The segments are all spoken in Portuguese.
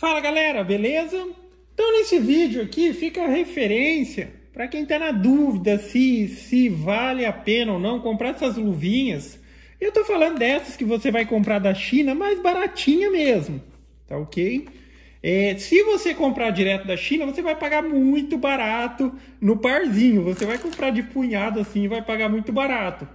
Fala galera, beleza? Então nesse vídeo aqui fica a referência para quem está na dúvida se, se vale a pena ou não comprar essas luvinhas. Eu estou falando dessas que você vai comprar da China, mais baratinha mesmo, tá ok? É, se você comprar direto da China, você vai pagar muito barato no parzinho. Você vai comprar de punhado assim e vai pagar muito barato.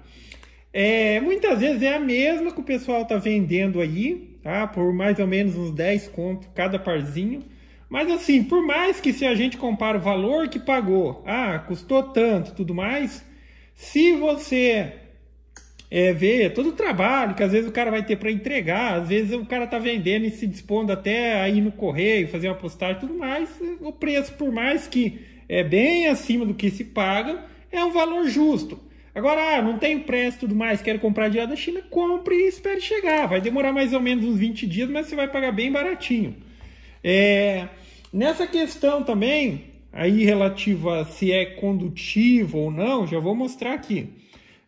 É, muitas vezes é a mesma que o pessoal está vendendo aí, tá? por mais ou menos uns 10 conto cada parzinho. Mas assim, por mais que se a gente compara o valor que pagou, ah, custou tanto tudo mais, se você é, ver todo o trabalho que às vezes o cara vai ter para entregar, às vezes o cara tá vendendo e se dispondo até ir no correio, fazer uma postagem tudo mais, o preço, por mais que é bem acima do que se paga, é um valor justo. Agora, ah, não tenho pressa tudo mais, quero comprar diário da China, compre e espere chegar. Vai demorar mais ou menos uns 20 dias, mas você vai pagar bem baratinho. É, nessa questão também, aí relativa se é condutivo ou não, já vou mostrar aqui.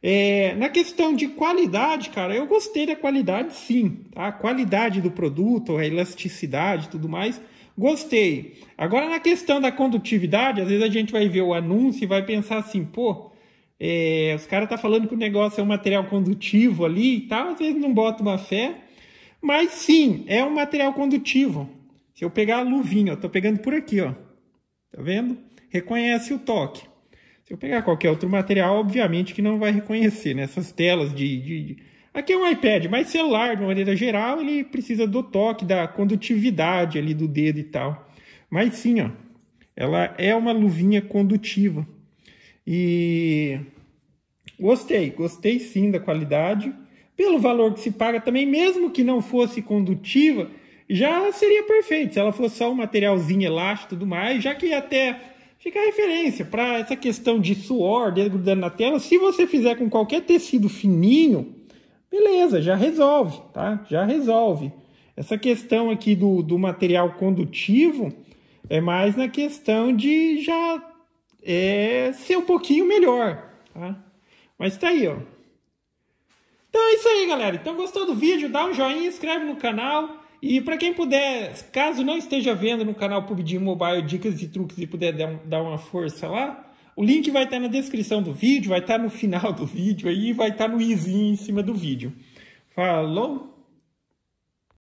É, na questão de qualidade, cara, eu gostei da qualidade sim. Tá? A qualidade do produto, a elasticidade tudo mais, gostei. Agora, na questão da condutividade, às vezes a gente vai ver o anúncio e vai pensar assim, pô, é, os caras tá falando que o negócio é um material condutivo ali e tal, às vezes não bota uma fé, mas sim, é um material condutivo. Se eu pegar a luvinha, eu pegando por aqui, ó. Tá vendo? Reconhece o toque. Se eu pegar qualquer outro material, obviamente que não vai reconhecer, né? telas de, de, de... Aqui é um iPad, mas celular, de maneira geral, ele precisa do toque, da condutividade ali do dedo e tal. Mas sim, ó, ela é uma luvinha condutiva. E gostei, gostei sim da qualidade. Pelo valor que se paga também, mesmo que não fosse condutiva, já seria perfeito. Se ela fosse só um materialzinho elástico e tudo mais, já que até fica a referência para essa questão de suor, dedo grudando na tela. Se você fizer com qualquer tecido fininho, beleza, já resolve, tá? Já resolve. Essa questão aqui do, do material condutivo é mais na questão de já é, ser um pouquinho melhor, tá? Mas tá aí, ó. Então é isso aí, galera. Então gostou do vídeo? Dá um joinha, inscreve no canal. E para quem puder, caso não esteja vendo no canal PUBG Mobile Dicas e Truques e puder dar uma força lá, o link vai estar tá na descrição do vídeo, vai estar tá no final do vídeo aí, vai estar tá no izinho em cima do vídeo. Falou!